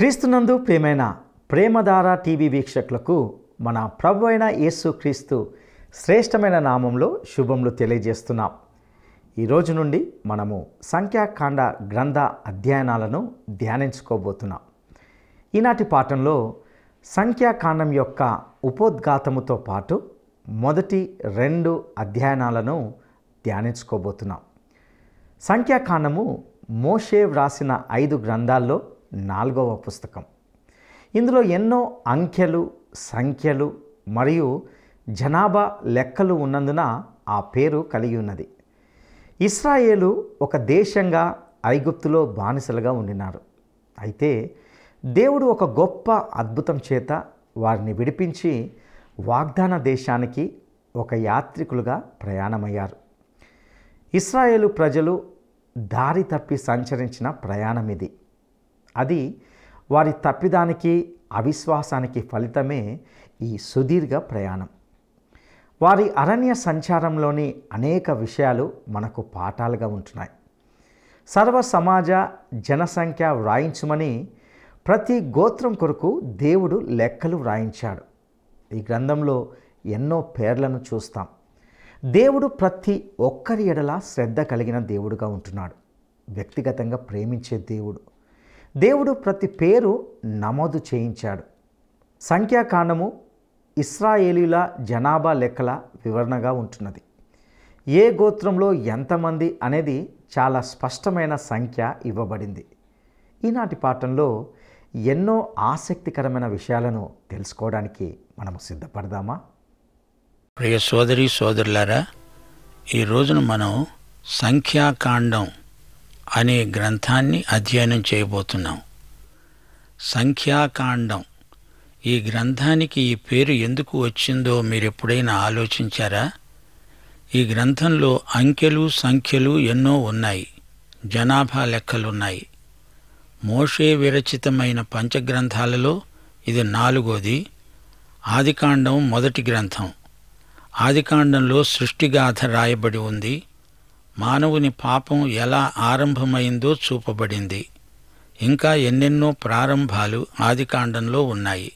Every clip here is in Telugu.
క్రీస్తునందు ప్రియమైన ప్రేమధార టీవీ వీక్షకులకు మన ప్రభు అయిన యేసు క్రీస్తు శ్రేష్టమైన నామంలో శుభములు తెలియజేస్తున్నాం ఈరోజు నుండి మనము సంఖ్యాకాండ గ్రంథ అధ్యయనాలను ధ్యానించుకోబోతున్నాం ఈనాటి పాఠంలో సంఖ్యాకాండం యొక్క ఉపోద్ఘాతముతో పాటు మొదటి రెండు అధ్యయనాలను ధ్యానించుకోబోతున్నాం సంఖ్యాకాండము మోషే వ్రాసిన ఐదు గ్రంథాల్లో నాలుగవ పుస్తకం ఇందులో ఎన్నో అంకెలు సంఖ్యలు మరియు జనాభా లెక్కలు ఉన్నందున ఆ పేరు కలిగి ఉన్నది ఇస్రాయేలు ఒక దేశంగా ఐగుప్తులో బానిసలుగా ఉండినారు అయితే దేవుడు ఒక గొప్ప అద్భుతం చేత వారిని విడిపించి వాగ్దాన దేశానికి ఒక యాత్రికులుగా ప్రయాణమయ్యారు ఇస్రాయేలు ప్రజలు దారి తప్పి సంచరించిన ప్రయాణం ఇది అది వారి తప్పిదానికి అవిశ్వాసానికి ఫలితమే ఈ సుదీర్ఘ ప్రయాణం వారి అరణ్య సంచారంలోని అనేక విషయాలు మనకు పాఠాలుగా ఉంటున్నాయి సర్వ సమాజ జనసంఖ్య వ్రాయించమని ప్రతి గోత్రం కొరకు దేవుడు లెక్కలు వ్రాయించాడు ఈ గ్రంథంలో ఎన్నో పేర్లను చూస్తాం దేవుడు ప్రతి ఒక్కరి ఎడల శ్రద్ధ కలిగిన దేవుడుగా ఉంటున్నాడు వ్యక్తిగతంగా ప్రేమించే దేవుడు దేవుడు ప్రతి పేరు నమోదు చేయించాడు సంఖ్యాకాండము ఇస్రాయేలీల జనాభా లెక్కల వివరణగా ఉంటున్నది ఏ గోత్రంలో ఎంతమంది అనేది చాలా స్పష్టమైన సంఖ్య ఇవ్వబడింది ఈనాటి పాఠంలో ఎన్నో ఆసక్తికరమైన విషయాలను తెలుసుకోవడానికి మనము సిద్ధపడదామా ప్రియ సోదరి సోదరులారా ఈ రోజున మనం సంఖ్యాకాండం అనే గ్రంథాన్ని అధ్యయనం చేయబోతున్నాం సంఖ్యాకాండం ఈ గ్రంథానికి ఈ పేరు ఎందుకు వచ్చిందో మీరు ఎప్పుడైనా ఆలోచించారా ఈ గ్రంథంలో అంకెలు సంఖ్యలు ఎన్నో ఉన్నాయి జనాభా లెక్కలున్నాయి మోషే విరచితమైన పంచగ్రంథాలలో ఇది నాలుగోది ఆదికాండం మొదటి గ్రంథం ఆదికాండంలో సృష్టిగాథ రాయబడి ఉంది మానవుని పాపం ఎలా ఆరంభమైందో చూపబడింది ఇంకా ఎన్నెన్నో ప్రారంభాలు ఆదికాండంలో ఉన్నాయి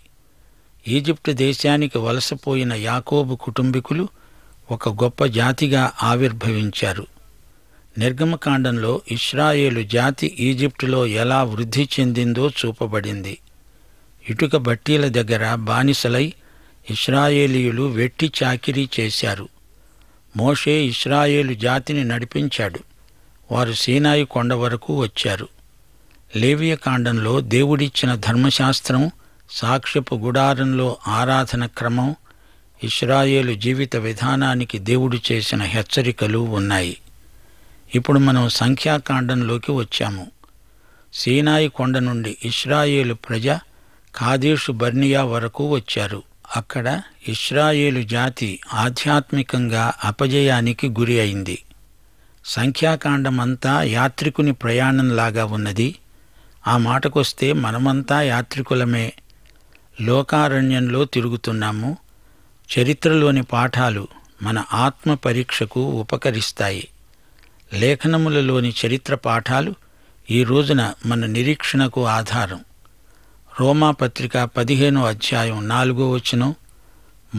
ఈజిప్టు దేశానికి వలసపోయిన యాకోబు కుటుంబీకులు ఒక గొప్ప జాతిగా ఆవిర్భవించారు నిర్గమకాండంలో ఇస్రాయేలు జాతి ఈజిప్టులో ఎలా వృద్ధి చెందిందో చూపబడింది ఇటుక బట్టీల దగ్గర బానిసలై ఇస్రాయేలీయులు వెట్టి చాకిరీ చేశారు మోషే ఇస్రాయేలు జాతిని నడిపించాడు వారు సీనాయి కొండ వరకు వచ్చారు లేవియకాండంలో దేవుడిచ్చిన ధర్మశాస్త్రం సాక్ష్యపు గుడారంలో ఆరాధన క్రమం ఇస్రాయేలు జీవిత విధానానికి దేవుడు చేసిన హెచ్చరికలు ఉన్నాయి ఇప్పుడు మనం సంఖ్యాకాండంలోకి వచ్చాము సీనాయి కొండ నుండి ఇస్రాయేలు ప్రజ కాదీషు బర్నియా వరకు వచ్చారు అక్కడ ఇస్రాయేలు జాతి ఆధ్యాత్మికంగా అపజయానికి గురి అయింది సంఖ్యాకాండమంతా యాత్రికుని ప్రయాణంలాగా ఉన్నది ఆ మాటకొస్తే మనమంతా యాత్రికులమే లోకారణ్యంలో తిరుగుతున్నాము చరిత్రలోని పాఠాలు మన ఆత్మ పరీక్షకు ఉపకరిస్తాయి లేఖనములలోని చరిత్ర పాఠాలు ఈ రోజున మన నిరీక్షణకు ఆధారం రోమాపత్రిక పదిహేనో అధ్యాయం నాలుగో వచనం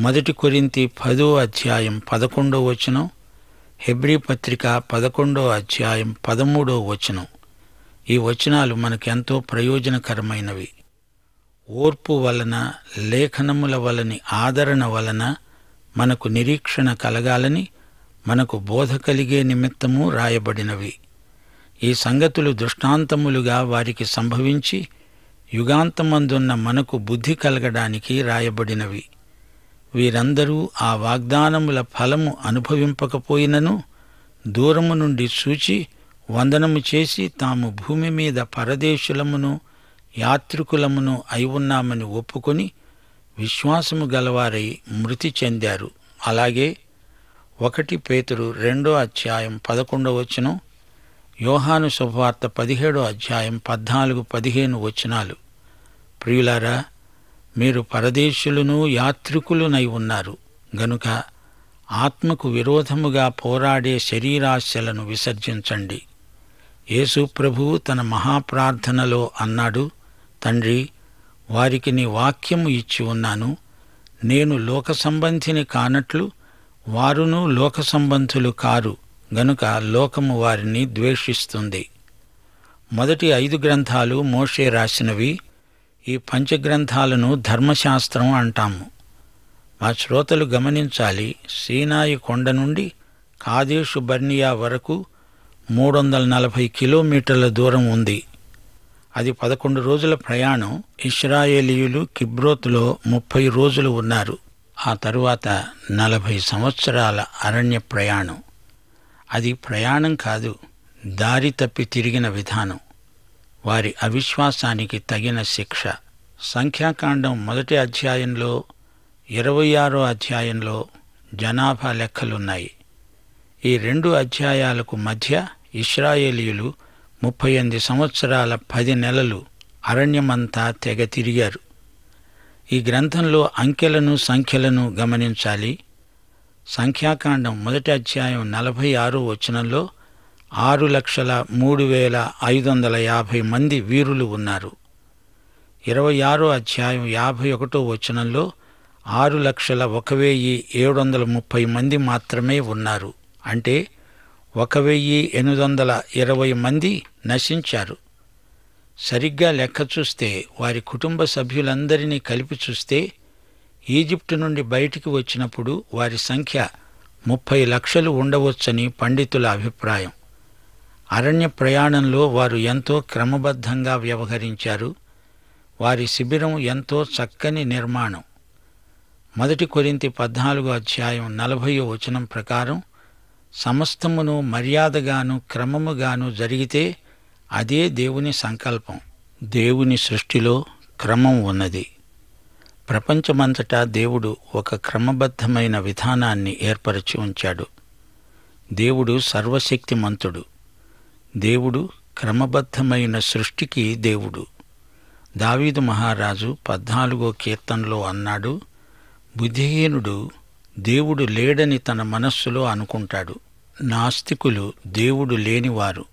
మొదటి కొరింతి పదో అధ్యాయం పదకొండో వచనం హెబ్రి పత్రిక పదకొండో అధ్యాయం పదమూడో వచనం ఈ వచనాలు మనకెంతో ప్రయోజనకరమైనవి ఓర్పు వలన లేఖనముల వలని ఆదరణ వలన మనకు నిరీక్షణ కలగాలని మనకు బోధ కలిగే నిమిత్తము రాయబడినవి ఈ సంగతులు దృష్టాంతములుగా వారికి సంభవించి యుగాంతమందున్న మనకు బుద్ధి కలగడానికి రాయబడినవి వీరందరూ ఆ వాగ్దానముల ఫలము అనుభవింపకపోయినను దూరము నుండి చూచి వందనము చేసి తాము భూమి మీద పరదేశులమును యాత్రికులమును అయి ఉన్నామని ఒప్పుకొని విశ్వాసము గలవారై మృతి చెందారు అలాగే ఒకటి పేతురు రెండో అధ్యాయం పదకొండవచనం యోహాను శుభవార్త పదిహేడో అధ్యాయం పద్నాలుగు పదిహేను వచనాలు ప్రియులారా మీరు పరదేశులను యాత్రికులునై ఉన్నారు గనుక ఆత్మకు విరోధముగా పోరాడే శరీరాశలను విసర్జించండి యేసు ప్రభు తన మహాప్రార్థనలో అన్నాడు తండ్రి వారికి నీ వాక్యము ఇచ్చి ఉన్నాను నేను లోక సంబంధిని కానట్లు వారును లోక సంబంధులు కారు గనుక లోకము వారిని ద్వేషిస్తుంది మొదటి ఐదు గ్రంథాలు మోషే రాసినవి ఈ పంచగ్రంథాలను ధర్మశాస్త్రం అంటాము మా శ్రోతలు గమనించాలి సీనాయి కొండ నుండి కాదేశు బర్నియా వరకు మూడు వందల నలభై కిలోమీటర్ల దూరం ఉంది అది పదకొండు రోజుల ప్రయాణం ఇస్రాయేలీయులు కిబ్రోత్లో ముప్పై రోజులు ఉన్నారు ఆ తరువాత నలభై సంవత్సరాల అరణ్య ప్రయాణం అది ప్రయాణం కాదు దారి తప్పి తిరిగిన విధానం వారి అవిశ్వాసానికి తగిన శిక్ష సంఖ్యాకాండం మొదటి అధ్యాయంలో ఇరవై ఆరో అధ్యాయంలో జనాభా లెక్కలున్నాయి ఈ రెండు అధ్యాయాలకు మధ్య ఇస్రాయేలీయులు ముప్పై ఎనిమిది సంవత్సరాల పది నెలలు అరణ్యమంతా తెగ తిరిగారు ఈ గ్రంథంలో అంకెలను సంఖ్యలను గమనించాలి సంఖ్యాకాండం మొదటి అధ్యాయం నలభై ఆరు వచనంలో ఆరు లక్షల మూడు వేల ఐదు వందల యాభై మంది వీరులు ఉన్నారు ఇరవై ఆరో అధ్యాయం యాభై ఒకటో వచనంలో ఆరు లక్షల ఒక వెయ్యి ఏడు వందల ముప్పై మంది మాత్రమే ఉన్నారు అంటే ఒక వెయ్యి ఎనిమిది వందల ఇరవై మంది నశించారు సరిగ్గా లెక్క చూస్తే వారి కుటుంబ సభ్యులందరినీ కలిపి చూస్తే ఈజిప్టు నుండి బయటికి వచ్చినప్పుడు వారి సంఖ్య ముప్పై లక్షలు ఉండవచ్చని పండితుల అభిప్రాయం అరణ్య ప్రయాణంలో వారు ఎంతో క్రమబద్ధంగా వ్యవహరించారు వారి శిబిరం ఎంతో చక్కని నిర్మాణం మొదటి కొరింతి పద్నాలుగు అధ్యాయం నలభై వచనం ప్రకారం సమస్తమును మర్యాదగాను క్రమముగాను జరిగితే అదే దేవుని సంకల్పం దేవుని సృష్టిలో క్రమం ఉన్నది ప్రపంచమంతటా దేవుడు ఒక క్రమబద్ధమైన విధానాన్ని ఏర్పరచి ఉంచాడు దేవుడు సర్వశక్తిమంతుడు దేవుడు క్రమబద్ధమైన సృష్టికి దేవుడు దావీదు మహారాజు పద్నాలుగో కీర్తనలో అన్నాడు బుద్ధిహీనుడు దేవుడు లేడని తన మనస్సులో అనుకుంటాడు నాస్తికులు దేవుడు లేనివారు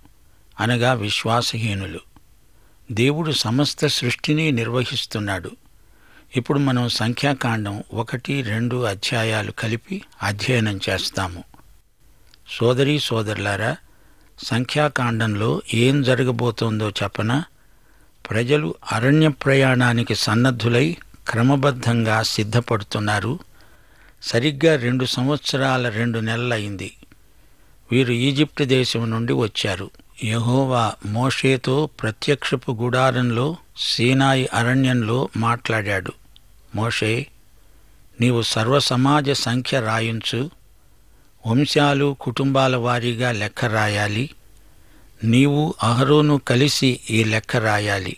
అనగా విశ్వాసహీనులు దేవుడు సమస్త సృష్టిని నిర్వహిస్తున్నాడు ఇప్పుడు మనం సంఖ్యాకాండం ఒకటి రెండు అధ్యాయాలు కలిపి అధ్యయనం చేస్తాము సోదరీ సోదరులారా సంఖ్యాకాండంలో ఏం జరగబోతోందో చెప్పన ప్రజలు అరణ్య ప్రయాణానికి సన్నద్ధులై క్రమబద్ధంగా సిద్ధపడుతున్నారు సరిగ్గా రెండు సంవత్సరాల రెండు నెలలైంది వీరు ఈజిప్టు దేశం నుండి వచ్చారు యహోవా మోషేతో ప్రత్యక్షపు గుడారంలో సీనాయి అరణ్యంలో మాట్లాడాడు మోషే నీవు సర్వసమాజ సంఖ్య రాయించు వంశాలు కుటుంబాల వారీగా లెక్క రాయాలి నీవు అహరోను కలిసి ఈ లెక్క రాయాలి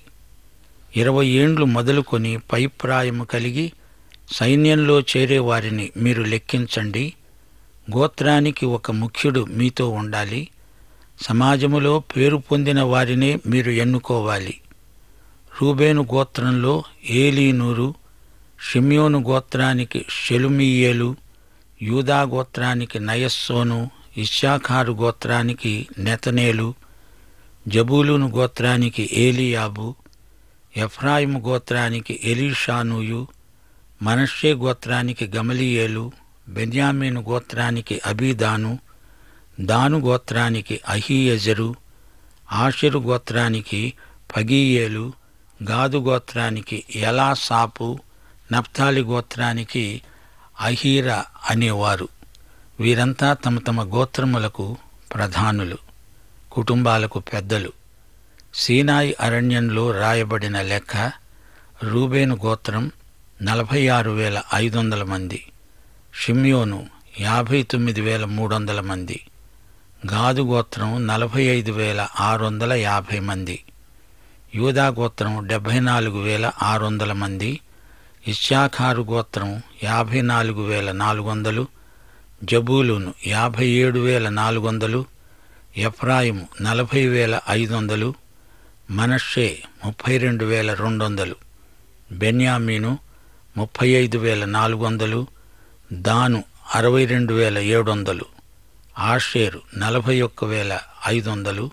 ఇరవై ఏండ్లు మొదలుకొని పైప్రాయము కలిగి సైన్యంలో చేరే వారిని మీరు లెక్కించండి గోత్రానికి ఒక ముఖ్యుడు మీతో ఉండాలి సమాజములో పేరు పొందిన వారినే మీరు ఎన్నుకోవాలి రూబేను గోత్రంలో ఏలీనూరు షిమ్యోను గోత్రానికి షెలుమియేలు యూదా గోత్రానికి నయస్సోను ఇషాఖారు గోత్రానికి నెతనేలు జబూలును గోత్రానికి ఏలియాబు ఎఫ్రాయిము గోత్రానికి ఎలీషానుయు మనషే గోత్రానికి గమలియేలు బెన్యామీను గోత్రానికి అబీదాను దాను గోత్రానికి అహీయజరు ఆషిరు గోత్రానికి పగీయేలు గాదు గోత్రానికి ఎలాసాపు నప్తాలి గోత్రానికి అహీర అనేవారు వీరంతా తమ తమ గోత్రములకు ప్రధానులు కుటుంబాలకు పెద్దలు సీనాయి అరణ్యంలో రాయబడిన లెక్క రూబేను గోత్రం నలభై ఆరు వేల ఐదు వందల మంది షిమ్యోను యాభై తొమ్మిది వేల మూడు వందల మంది గాదు గోత్రం నలభై ఐదు వేల ఆరు వందల యాభై మంది యూదా గోత్రం డెబ్భై నాలుగు వేల ఆరు వందల మంది ఇస్సాఖారు గోత్రం యాభై నాలుగు వేల నాలుగు వందలు జబూలును యాభై ఏడు వేల నాలుగు వందలు ఎఫ్రాయిము నలభై వేల ఐదు వందలు మనషే ముప్పై రెండు వేల రెండు వందలు బెన్యామీను ముప్పై ఐదు వేల నాలుగు వందలు దాను అరవై రెండు వేల ఏడు వందలు ఆషేరు నలభై ఒక్క వేల ఐదు వందలు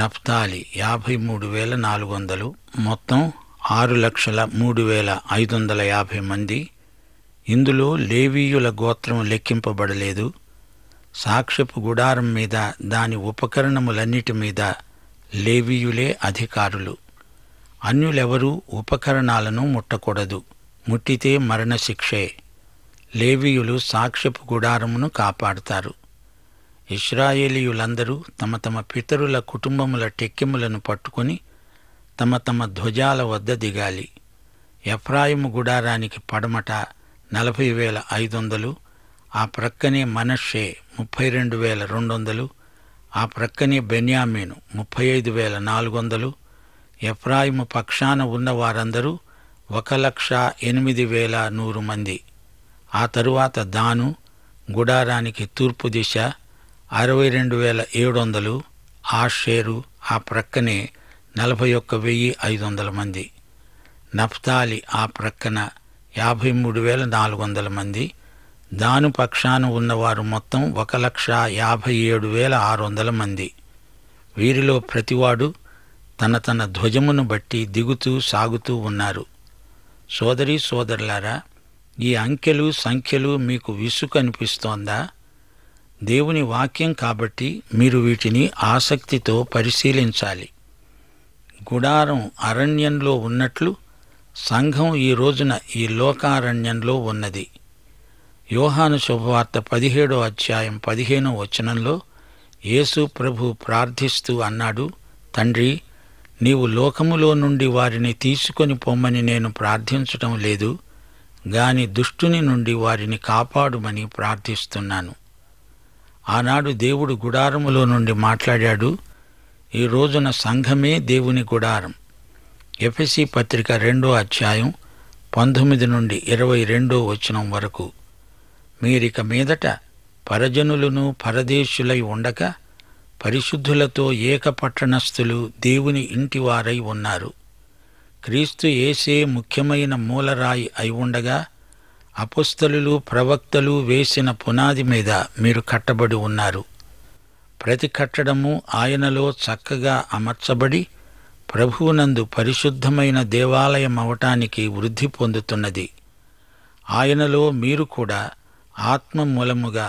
నఫ్తాలి యాభై మూడు వేల నాలుగు వందలు మొత్తం ఆరు లక్షల మూడు వేల ఐదు వందల యాభై మంది ఇందులో లేవీయుల గోత్రం లెక్కింపబడలేదు సాక్ష్యపు గుడారం మీద దాని ఉపకరణములన్నిటి మీద లేవీయులే అధికారులు అన్యులెవరూ ఉపకరణాలను ముట్టకూడదు ముట్టితే మరణశిక్షే లేవీయులు సాక్ష్యపు గుడారమును కాపాడుతారు ఇస్రాయేలీయులందరూ తమ తమ పితరుల కుటుంబముల టెక్కిములను పట్టుకుని తమ తమ ధ్వజాల వద్ద దిగాలి ఎఫ్రాయిము గుడారానికి పడమట నలభై వేల ఐదు వందలు ఆ ప్రక్కనే మనషే ముప్పై రెండు వేల రెండు వందలు ఆ ప్రక్కనే బెన్యామీను ముప్పై ఐదు వేల నాలుగు వందలు ఎఫ్రాయిము పక్షాన ఉన్న వారందరూ ఒక లక్ష ఎనిమిది వేల నూరు మంది ఆ తరువాత దాను గుడారానికి తూర్పు దిశ అరవై రెండు వేల ఏడు వందలు ఆ షేరు ఆ ప్రక్కనే నలభై ఒక్క వెయ్యి ఐదు వందల మంది నఫ్తాలి ఆ ప్రక్కన యాభై మూడు వేల నాలుగు వందల మంది దాను పక్షాన ఉన్నవారు మొత్తం ఒక లక్ష యాభై ఏడు వేల ఆరు వందల మంది వీరిలో ప్రతివాడు తన తన ధ్వజమును బట్టి దిగుతూ సాగుతూ ఉన్నారు సోదరి సోదరులారా ఈ అంకెలు సంఖ్యలు మీకు విసుగు అనిపిస్తోందా దేవుని వాక్యం కాబట్టి మీరు వీటిని ఆసక్తితో పరిశీలించాలి గుడారం అరణ్యంలో ఉన్నట్లు సంఘం ఈ రోజున ఈ లోకారణ్యంలో ఉన్నది యోహాను శుభవార్త పదిహేడో అధ్యాయం పదిహేనో వచనంలో యేసు ప్రభు ప్రార్థిస్తూ అన్నాడు తండ్రి నీవు లోకములో నుండి వారిని తీసుకొని పొమ్మని నేను ప్రార్థించటం లేదు గాని దుష్టుని నుండి వారిని కాపాడుమని ప్రార్థిస్తున్నాను ఆనాడు దేవుడు గుడారములో నుండి మాట్లాడాడు ఈ రోజున సంఘమే దేవుని గుడారం ఎఫ్ఎసి పత్రిక రెండో అధ్యాయం పంతొమ్మిది నుండి ఇరవై రెండో వచనం వరకు మీరిక మీదట పరజనులను పరదేశులై ఉండక పరిశుద్ధులతో ఏక పట్టణస్థులు దేవుని ఇంటివారై ఉన్నారు క్రీస్తు ఏసే ముఖ్యమైన మూలరాయి అయి ఉండగా అపుస్తలు ప్రవక్తలు వేసిన పునాది మీద మీరు కట్టబడి ఉన్నారు ప్రతి కట్టడము ఆయనలో చక్కగా అమర్చబడి ప్రభువునందు పరిశుద్ధమైన దేవాలయం అవటానికి వృద్ధి పొందుతున్నది ఆయనలో మీరు కూడా ఆత్మ మూలముగా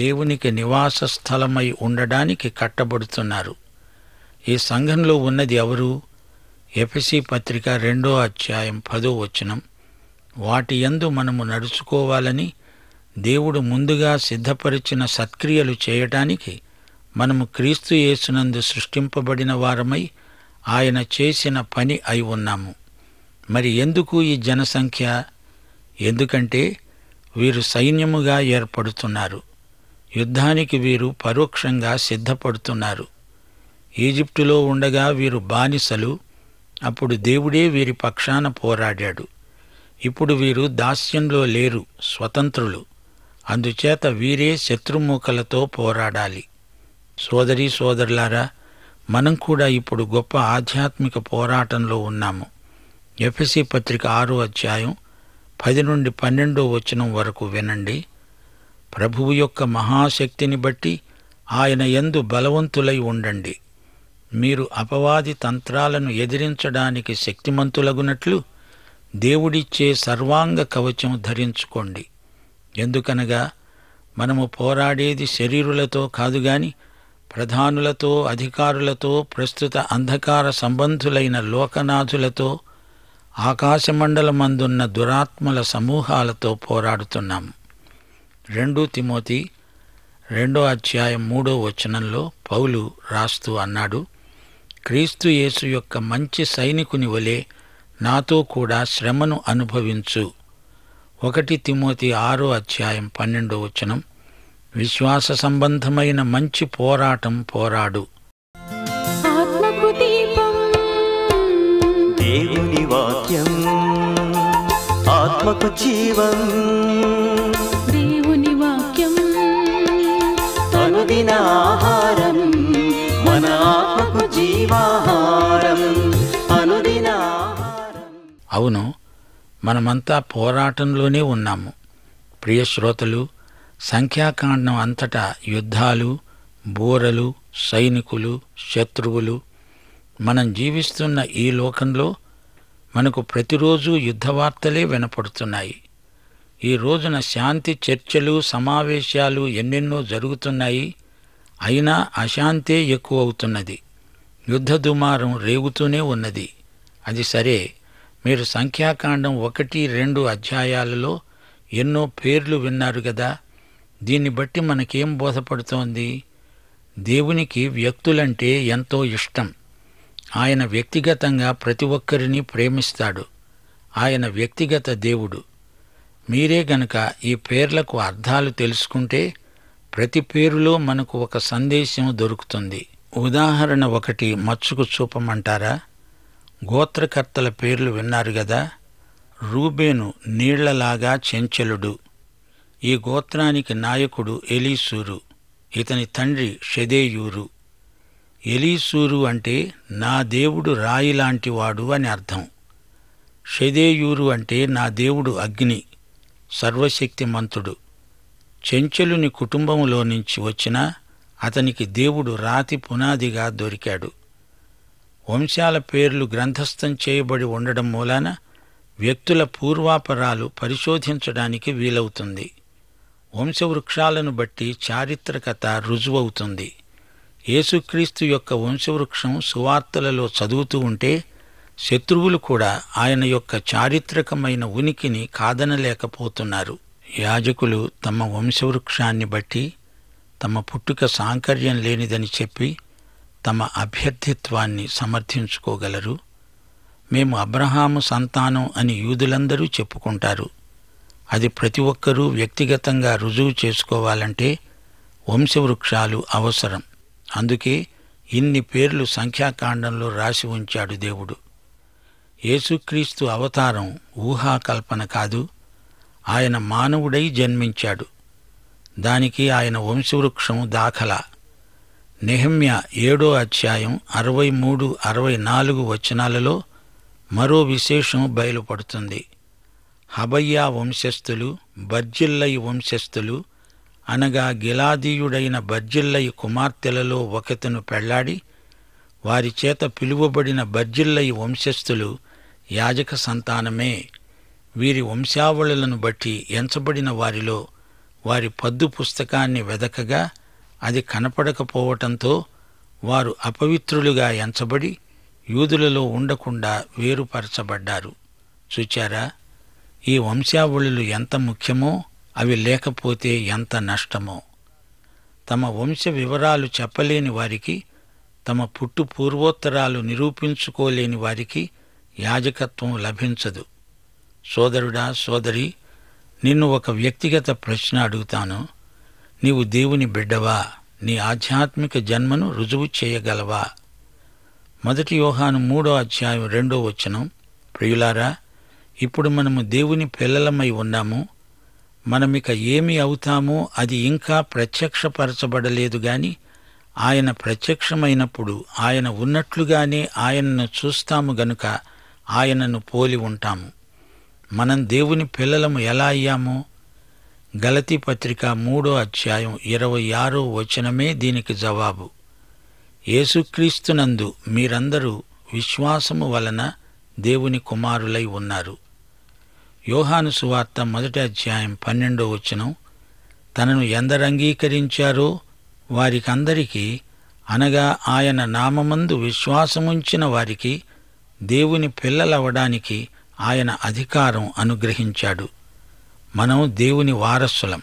దేవునికి నివాస స్థలమై ఉండడానికి కట్టబడుతున్నారు ఈ సంఘంలో ఉన్నది ఎవరు ఎఫ్సి పత్రిక రెండో అధ్యాయం పదో వచనం వాటి యందు మనము నడుచుకోవాలని దేవుడు ముందుగా సిద్ధపరిచిన సత్క్రియలు చేయటానికి మనము క్రీస్తు యేసునందు సృష్టింపబడిన వారమై ఆయన చేసిన పని అయి ఉన్నాము మరి ఎందుకు ఈ జనసంఖ్య ఎందుకంటే వీరు సైన్యముగా ఏర్పడుతున్నారు యుద్ధానికి వీరు పరోక్షంగా సిద్ధపడుతున్నారు ఈజిప్టులో ఉండగా వీరు బానిసలు అప్పుడు దేవుడే వీరి పక్షాన పోరాడాడు ఇప్పుడు వీరు దాస్యంలో లేరు స్వతంత్రులు అందుచేత వీరే శత్రుమూకలతో పోరాడాలి సోదరీ సోదరులారా మనం కూడా ఇప్పుడు గొప్ప ఆధ్యాత్మిక పోరాటంలో ఉన్నాము ఎఫ్ఎస్సి పత్రిక ఆరో అధ్యాయం పది నుండి పన్నెండో వచనం వరకు వినండి ప్రభువు యొక్క మహాశక్తిని బట్టి ఆయన ఎందు బలవంతులై ఉండండి మీరు అపవాది తంత్రాలను ఎదిరించడానికి శక్తిమంతులగునట్లు దేవుడిచ్చే సర్వాంగ కవచం ధరించుకోండి ఎందుకనగా మనము పోరాడేది శరీరులతో కాదు కానీ ప్రధానులతో అధికారులతో ప్రస్తుత అంధకార సంబంధులైన లోకనాథులతో ఆకాశమండలమందున్న దురాత్మల సమూహాలతో పోరాడుతున్నాం రెండు తిమోతి రెండో అధ్యాయం మూడో వచనంలో పౌలు రాస్తూ అన్నాడు క్రీస్తు యేసు యొక్క మంచి సైనికుని వలె నాతో కూడా శ్రమను అనుభవించు ఒకటి తిమోతి ఆరో అధ్యాయం పన్నెండో వచనం విశ్వాస సంబంధమైన మంచి పోరాటం పోరాడు వాక్యం మన అవును మనమంతా పోరాటంలోనే ఉన్నాము ప్రియ శ్రోతలు సంఖ్యాకాండం అంతటా యుద్ధాలు బోరలు సైనికులు శత్రువులు మనం జీవిస్తున్న ఈ లోకంలో మనకు ప్రతిరోజు యుద్ధవార్తలే వినపడుతున్నాయి ఈ రోజున శాంతి చర్చలు సమావేశాలు ఎన్నెన్నో జరుగుతున్నాయి అయినా అశాంతే ఎక్కువ అవుతున్నది యుద్ధ దుమారం రేగుతూనే ఉన్నది అది సరే మీరు సంఖ్యాకాండం ఒకటి రెండు అధ్యాయాలలో ఎన్నో పేర్లు విన్నారు కదా దీన్ని బట్టి మనకేం బోధపడుతోంది దేవునికి వ్యక్తులంటే ఎంతో ఇష్టం ఆయన వ్యక్తిగతంగా ప్రతి ఒక్కరిని ప్రేమిస్తాడు ఆయన వ్యక్తిగత దేవుడు మీరే గనక ఈ పేర్లకు అర్థాలు తెలుసుకుంటే ప్రతి పేరులో మనకు ఒక సందేశం దొరుకుతుంది ఉదాహరణ ఒకటి మచ్చుకు చూపమంటారా గోత్రకర్తల పేర్లు విన్నారు గదా రూబేను నీళ్లలాగా చెంచలుడు ఈ గోత్రానికి నాయకుడు ఎలీసూరు ఇతని తండ్రి షెదేయూరు ఎలీసూరు అంటే నా దేవుడు రాయిలాంటివాడు అని అర్థం షెదేయూరు అంటే నా దేవుడు అగ్ని సర్వశక్తిమంతుడు చెంచలుని కుటుంబంలో నుంచి వచ్చిన అతనికి దేవుడు రాతి పునాదిగా దొరికాడు వంశాల పేర్లు గ్రంథస్థం చేయబడి ఉండడం మూలాన వ్యక్తుల పూర్వాపరాలు పరిశోధించడానికి వీలవుతుంది వంశవృక్షాలను బట్టి చారిత్రకత రుజువవుతుంది యేసుక్రీస్తు యొక్క వంశవృక్షం సువార్తలలో చదువుతూ ఉంటే శత్రువులు కూడా ఆయన యొక్క చారిత్రకమైన ఉనికిని కాదనలేకపోతున్నారు యాజకులు తమ వంశవృక్షాన్ని బట్టి తమ పుట్టుక సాంకర్యం లేనిదని చెప్పి తమ అభ్యర్థిత్వాన్ని సమర్థించుకోగలరు మేము అబ్రహాము సంతానం అని యూదులందరూ చెప్పుకుంటారు అది ప్రతి ఒక్కరూ వ్యక్తిగతంగా రుజువు చేసుకోవాలంటే వంశవృక్షాలు అవసరం అందుకే ఇన్ని పేర్లు సంఖ్యాకాండంలో రాసి ఉంచాడు దేవుడు యేసుక్రీస్తు అవతారం ఊహాకల్పన కాదు ఆయన మానవుడై జన్మించాడు దానికి ఆయన వంశవృక్షం దాఖల నెహమ్య ఏడో అధ్యాయం అరవై మూడు అరవై నాలుగు వచనాలలో మరో విశేషం బయలుపడుతుంది హబయ్యా వంశస్థులు బర్జిల్లై వంశస్థులు అనగా గిలాదీయుడైన బర్జిల్లై కుమార్తెలలో ఒకతను పెళ్లాడి వారి చేత పిలువబడిన బర్జిల్లై వంశస్థులు యాజక సంతానమే వీరి వంశావళులను బట్టి ఎంచబడిన వారిలో వారి పద్దు పుస్తకాన్ని వెదకగా అది కనపడకపోవటంతో వారు అపవిత్రులుగా ఎంచబడి యూదులలో ఉండకుండా వేరుపరచబడ్డారు చూచారా ఈ వంశావళులు ఎంత ముఖ్యమో అవి లేకపోతే ఎంత నష్టమో తమ వంశ వివరాలు చెప్పలేని వారికి తమ పుట్టు పూర్వోత్తరాలు నిరూపించుకోలేని వారికి యాజకత్వం లభించదు సోదరుడా సోదరి నిన్ను ఒక వ్యక్తిగత ప్రశ్న అడుగుతాను నీవు దేవుని బిడ్డవా నీ ఆధ్యాత్మిక జన్మను రుజువు చేయగలవా మొదటి యోహాను మూడో అధ్యాయం రెండో వచనం ప్రియులారా ఇప్పుడు మనము దేవుని పిల్లలమై ఉన్నాము మనమిక ఏమి అవుతామో అది ఇంకా ప్రత్యక్షపరచబడలేదు గాని ఆయన ప్రత్యక్షమైనప్పుడు ఆయన ఉన్నట్లుగానే ఆయనను చూస్తాము గనుక ఆయనను పోలి ఉంటాము మనం దేవుని పిల్లలము ఎలా అయ్యామో గలతి పత్రిక మూడో అధ్యాయం ఇరవై ఆరో వచనమే దీనికి జవాబు యేసుక్రీస్తునందు మీరందరూ విశ్వాసము వలన దేవుని కుమారులై ఉన్నారు యోహాను సువార్త మొదటి అధ్యాయం పన్నెండో వచనం తనను ఎందరంగీకరించారో వారికందరికీ అనగా ఆయన నామమందు విశ్వాసముంచిన వారికి దేవుని పిల్లలవ్వడానికి ఆయన అధికారం అనుగ్రహించాడు మనం దేవుని వారసులం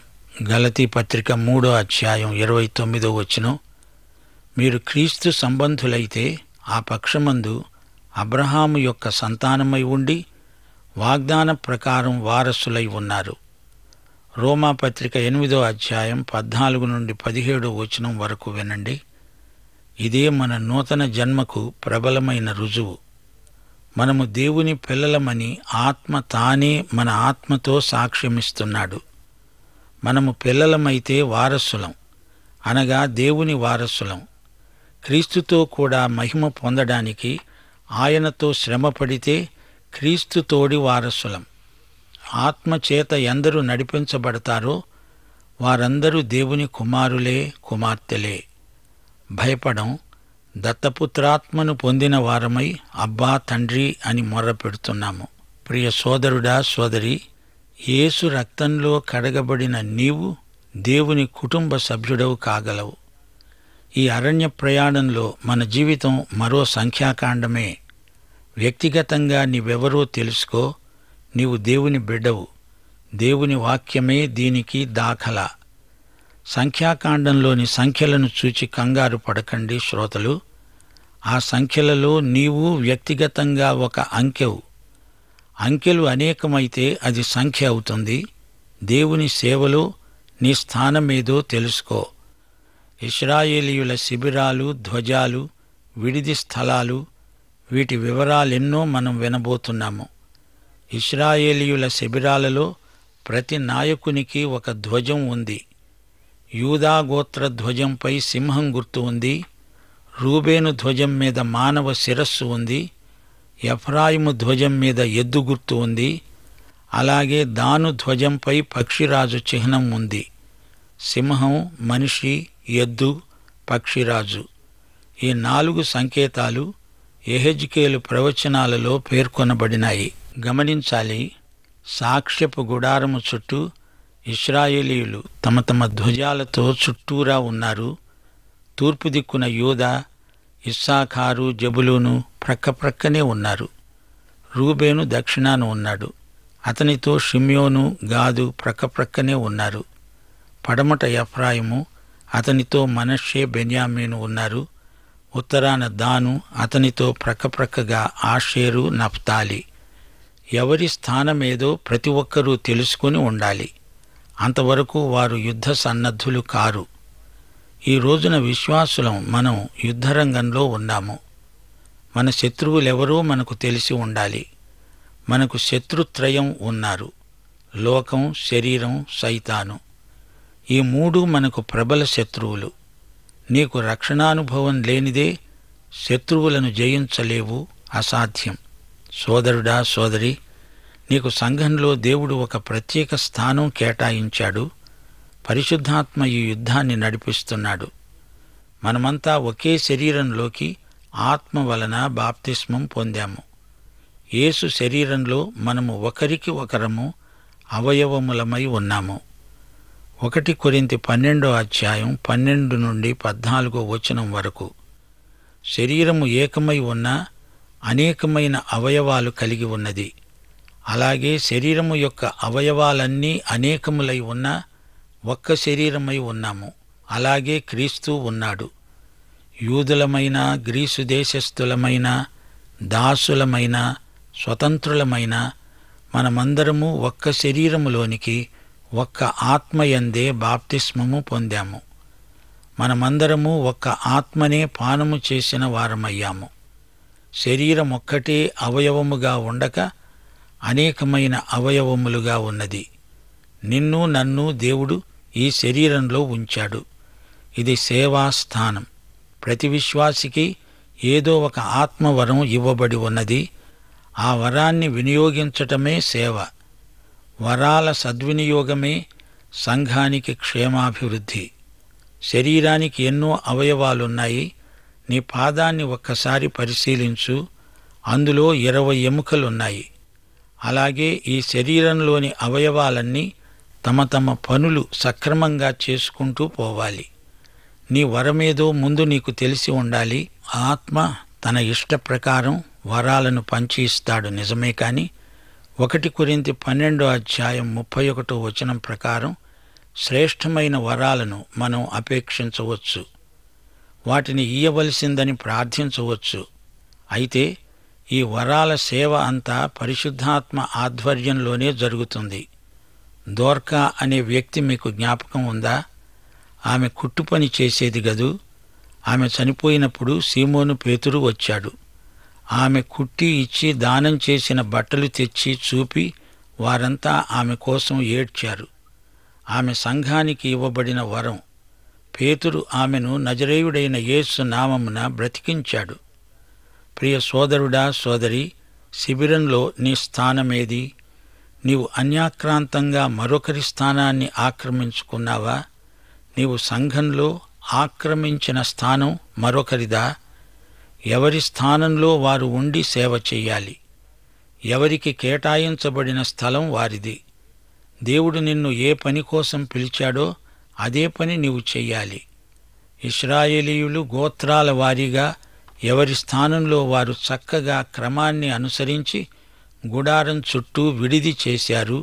గలతీ పత్రిక మూడో అధ్యాయం ఇరవై తొమ్మిదో వచనం మీరు క్రీస్తు సంబంధులైతే ఆ పక్షమందు అబ్రహాము యొక్క సంతానమై ఉండి వాగ్దాన ప్రకారం వారసులై ఉన్నారు రోమాపత్రిక ఎనిమిదో అధ్యాయం పద్నాలుగు నుండి పదిహేడో వచనం వరకు వినండి ఇదే మన నూతన జన్మకు ప్రబలమైన రుజువు మనము దేవుని పిల్లలమని ఆత్మ తానే మన ఆత్మతో సాక్ష్యమిస్తున్నాడు మనము పిల్లలమైతే వారసులం అనగా దేవుని వారసులం క్రీస్తుతో కూడా మహిమ పొందడానికి ఆయనతో శ్రమపడితే పడితే క్రీస్తు తోడి వారసులం ఆత్మచేత ఎందరు నడిపించబడతారో వారందరూ దేవుని కుమారులే కుమార్తెలే భయపడం దత్తపుత్రాత్మను పొందిన వారమై అబ్బా తండ్రి అని పెడుతున్నాము ప్రియ సోదరుడా సోదరి యేసు రక్తంలో కడగబడిన నీవు దేవుని కుటుంబ సభ్యుడవు కాగలవు ఈ అరణ్య ప్రయాణంలో మన జీవితం మరో సంఖ్యాకాండమే వ్యక్తిగతంగా నీవెవరో తెలుసుకో నీవు దేవుని బిడ్డవు దేవుని వాక్యమే దీనికి దాఖలా సంఖ్యాకాండంలోని సంఖ్యలను చూచి కంగారు పడకండి శ్రోతలు ఆ సంఖ్యలలో నీవు వ్యక్తిగతంగా ఒక అంకెవు అంకెలు అనేకమైతే అది సంఖ్య అవుతుంది దేవుని సేవలో నీ స్థానమేదో తెలుసుకో ఇస్రాయేలీయుల శిబిరాలు ధ్వజాలు విడిది స్థలాలు వీటి వివరాలెన్నో మనం వినబోతున్నాము ఇస్రాయేలీయుల శిబిరాలలో ప్రతి నాయకునికి ఒక ధ్వజం ఉంది యూదాగోత్ర ధ్వజంపై సింహం గుర్తు ఉంది రూబేను ధ్వజం మీద మానవ శిరస్సు ఉంది ఎఫ్రాయిము ధ్వజం మీద ఎద్దు గుర్తు ఉంది అలాగే దాను ధ్వజంపై పక్షిరాజు చిహ్నం ఉంది సింహం మనిషి ఎద్దు పక్షిరాజు ఈ నాలుగు సంకేతాలు ఎహెజ్కేలు ప్రవచనాలలో పేర్కొనబడినాయి గమనించాలి సాక్ష్యపు గుడారము చుట్టూ ఇస్రాయేలీయులు తమ తమ ధ్వజాలతో చుట్టూరా ఉన్నారు తూర్పు దిక్కున యూద ఇస్సాఖారు జబులూను ప్రక్కప్రక్కనే ఉన్నారు రూబేను దక్షిణాన ఉన్నాడు అతనితో షిమ్యోను గాదు ప్రక్కప్రక్కనే ఉన్నారు పడమట ఎఫ్రాయిము అతనితో మనషే బెన్యామీను ఉన్నారు ఉత్తరాన దాను అతనితో ప్రక్కప్రక్కగా ఆషేరు నప్తాలి ఎవరి స్థానమేదో ప్రతి ఒక్కరూ తెలుసుకుని ఉండాలి అంతవరకు వారు యుద్ధ సన్నద్ధులు కారు ఈ రోజున విశ్వాసులం మనం యుద్ధరంగంలో ఉన్నాము మన శత్రువులెవరూ మనకు తెలిసి ఉండాలి మనకు శత్రుత్రయం ఉన్నారు లోకం శరీరం సైతాను ఈ మూడు మనకు ప్రబల శత్రువులు నీకు రక్షణానుభవం లేనిదే శత్రువులను జయించలేవు అసాధ్యం సోదరుడా సోదరి నీకు సంఘంలో దేవుడు ఒక ప్రత్యేక స్థానం కేటాయించాడు పరిశుద్ధాత్మ ఈ యుద్ధాన్ని నడిపిస్తున్నాడు మనమంతా ఒకే శరీరంలోకి ఆత్మ వలన బాప్తిస్మం పొందాము యేసు శరీరంలో మనము ఒకరికి ఒకరము అవయవములమై ఉన్నాము ఒకటి కొరింతి పన్నెండో అధ్యాయం పన్నెండు నుండి పద్నాలుగో వచనం వరకు శరీరము ఏకమై ఉన్న అనేకమైన అవయవాలు కలిగి ఉన్నది అలాగే శరీరము యొక్క అవయవాలన్నీ అనేకములై ఉన్న ఒక్క శరీరమై ఉన్నాము అలాగే క్రీస్తు ఉన్నాడు యూదులమైన గ్రీసు దేశస్థులమైన దాసులమైన స్వతంత్రులమైన మనమందరము ఒక్క శరీరములోనికి ఒక్క ఆత్మయందే బాప్తిస్మము పొందాము మనమందరము ఒక్క ఆత్మనే పానము చేసిన వారమయ్యాము శరీరం ఒక్కటే అవయవముగా ఉండక అనేకమైన అవయవములుగా ఉన్నది నిన్ను నన్ను దేవుడు ఈ శరీరంలో ఉంచాడు ఇది సేవాస్థానం ప్రతి విశ్వాసికి ఏదో ఒక ఆత్మవరం ఇవ్వబడి ఉన్నది ఆ వరాన్ని వినియోగించటమే సేవ వరాల సద్వినియోగమే సంఘానికి క్షేమాభివృద్ధి శరీరానికి ఎన్నో అవయవాలున్నాయి నీ పాదాన్ని ఒక్కసారి పరిశీలించు అందులో ఇరవై ఎముకలున్నాయి అలాగే ఈ శరీరంలోని అవయవాలన్నీ తమ తమ పనులు సక్రమంగా చేసుకుంటూ పోవాలి నీ వరమేదో ముందు నీకు తెలిసి ఉండాలి ఆత్మ తన ఇష్ట ప్రకారం వరాలను పంచి ఇస్తాడు నిజమే కానీ ఒకటి కురింది పన్నెండో అధ్యాయం ముప్పై ఒకటో వచనం ప్రకారం శ్రేష్టమైన వరాలను మనం అపేక్షించవచ్చు వాటిని ఇయ్యవలసిందని ప్రార్థించవచ్చు అయితే ఈ వరాల సేవ అంతా పరిశుద్ధాత్మ ఆధ్వర్యంలోనే జరుగుతుంది దోర్కా అనే వ్యక్తి మీకు జ్ఞాపకం ఉందా ఆమె కుట్టుపని చేసేది గదు ఆమె చనిపోయినప్పుడు సీమోను పేతురు వచ్చాడు ఆమె కుట్టి ఇచ్చి దానం చేసిన బట్టలు తెచ్చి చూపి వారంతా ఆమె కోసం ఏడ్చారు ఆమె సంఘానికి ఇవ్వబడిన వరం పేతురు ఆమెను నజరేయుడైన యేసు నామమున బ్రతికించాడు ప్రియ సోదరుడా సోదరి శిబిరంలో నీ స్థానమేది నీవు అన్యాక్రాంతంగా మరొకరి స్థానాన్ని ఆక్రమించుకున్నావా నీవు సంఘంలో ఆక్రమించిన స్థానం మరొకరిదా ఎవరి స్థానంలో వారు ఉండి సేవ చెయ్యాలి ఎవరికి కేటాయించబడిన స్థలం వారిది దేవుడు నిన్ను ఏ పని కోసం పిలిచాడో అదే పని నీవు చెయ్యాలి ఇస్రాయేలీయులు గోత్రాల వారీగా ఎవరి స్థానంలో వారు చక్కగా క్రమాన్ని అనుసరించి గుడారం చుట్టూ విడిది చేశారు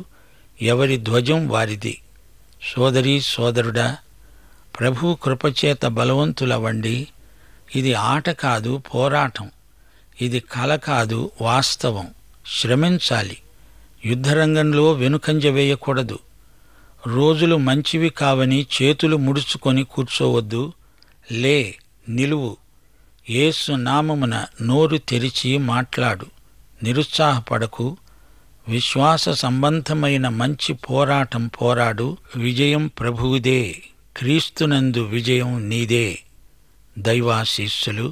ఎవరి ధ్వజం వారిది సోదరి సోదరుడా ప్రభు కృపచేత బలవంతుల వండి ఇది ఆట కాదు పోరాటం ఇది కల కాదు వాస్తవం శ్రమించాలి యుద్ధరంగంలో వెనుకంజ వేయకూడదు రోజులు మంచివి కావని చేతులు ముడుచుకొని కూర్చోవద్దు లే నిలువు ఏసు నామమున నోరు తెరిచి మాట్లాడు నిరుత్సాహపడకు విశ్వాస సంబంధమైన మంచి పోరాటం పోరాడు విజయం ప్రభువుదే క్రీస్తునందు విజయం నీదే దైవాశీస్సులు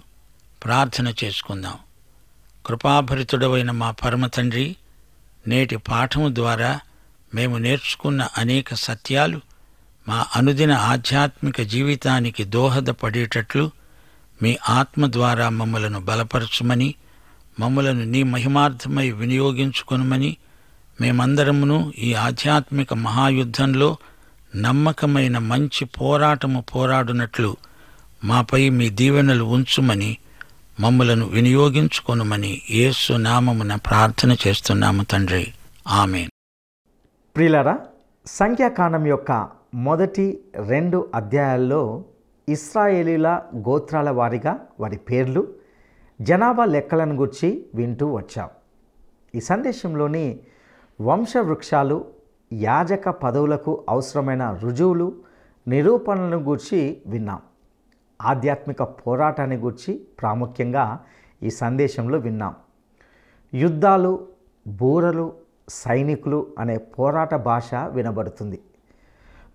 ప్రార్థన చేసుకుందాం కృపాభరితుడవైన మా పరమతండ్రి నేటి పాఠము ద్వారా మేము నేర్చుకున్న అనేక సత్యాలు మా అనుదిన ఆధ్యాత్మిక జీవితానికి దోహదపడేటట్లు మీ ఆత్మ ద్వారా మమ్మలను బలపరచుమని మమ్మలను నీ మహిమార్థమై వినియోగించుకొనమని మేమందరమును ఈ ఆధ్యాత్మిక మహాయుద్ధంలో నమ్మకమైన మంచి పోరాటము పోరాడునట్లు మాపై మీ దీవెనలు ఉంచుమని మమ్మలను వినియోగించుకొనుమని యేసు నామమున ప్రార్థన చేస్తున్నాము తండ్రి ఆమె ప్రిలరా సంఖ్యాకాండం యొక్క మొదటి రెండు అధ్యాయాల్లో ఇస్రాయేలీల గోత్రాల వారిగా వారి పేర్లు జనాభా లెక్కలను గుర్చి వింటూ వచ్చాం ఈ సందేశంలోని వంశవృక్షాలు యాజక పదవులకు అవసరమైన రుజువులు నిరూపణలను గూర్చి విన్నాం ఆధ్యాత్మిక పోరాటాన్ని గురించి ప్రాముఖ్యంగా ఈ సందేశంలో విన్నాం యుద్ధాలు బూరలు సైనికులు అనే పోరాట భాష వినబడుతుంది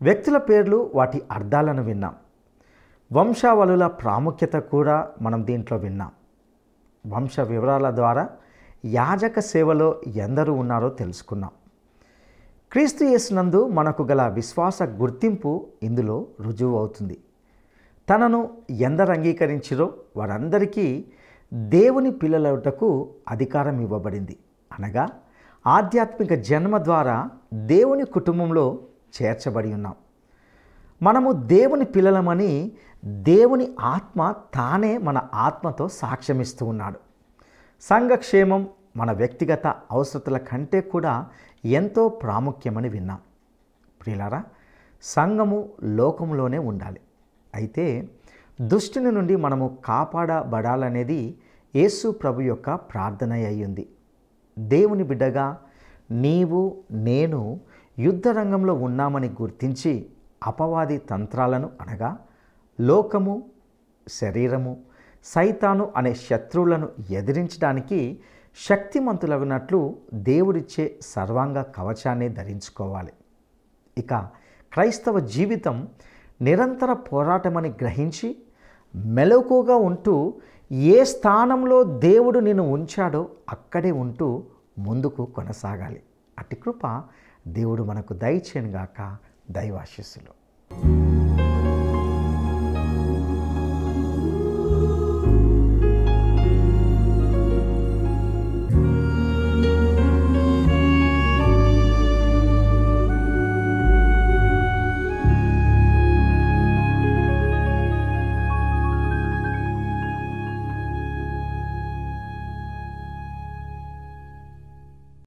వ్యక్తుల పేర్లు వాటి అర్థాలను విన్నాం వంశావళుల ప్రాముఖ్యత కూడా మనం దీంట్లో విన్నాం వంశ వివరాల ద్వారా యాజక సేవలో ఎందరూ ఉన్నారో తెలుసుకున్నాం క్రీస్తు యేసునందు మనకు గల విశ్వాస గుర్తింపు ఇందులో రుజువు అవుతుంది తనను ఎందరు అంగీకరించిరో వారందరికీ దేవుని పిల్లలటకు అధికారం ఇవ్వబడింది అనగా ఆధ్యాత్మిక జన్మ ద్వారా దేవుని కుటుంబంలో చేర్చబడి ఉన్నాం మనము దేవుని పిల్లలమని దేవుని ఆత్మ తానే మన ఆత్మతో సాక్ష్యమిస్తూ ఉన్నాడు సంఘక్షేమం మన వ్యక్తిగత అవసరతల కంటే కూడా ఎంతో ప్రాముఖ్యమని విన్నాం ప్రియులారా సంఘము లోకంలోనే ఉండాలి అయితే దుష్టుని నుండి మనము కాపాడబడాలనేది యేసు ప్రభు యొక్క ప్రార్థన అయ్యింది దేవుని బిడ్డగా నీవు నేను యుద్ధ రంగంలో ఉన్నామని గుర్తించి అపవాది తంత్రాలను అనగా లోకము శరీరము సైతాను అనే శత్రువులను ఎదిరించడానికి శక్తిమంతులగునట్లు దేవుడిచ్చే సర్వాంగ కవచాన్ని ధరించుకోవాలి ఇక క్రైస్తవ జీవితం నిరంతర పోరాటమని గ్రహించి మెలకుగా ఉంటూ ఏ స్థానంలో దేవుడు నిన్ను ఉంచాడో అక్కడే ఉంటూ ముందుకు కొనసాగాలి అట్టి కృప దేవుడు మనకు దయచేనుగాక దైవాశీస్సులు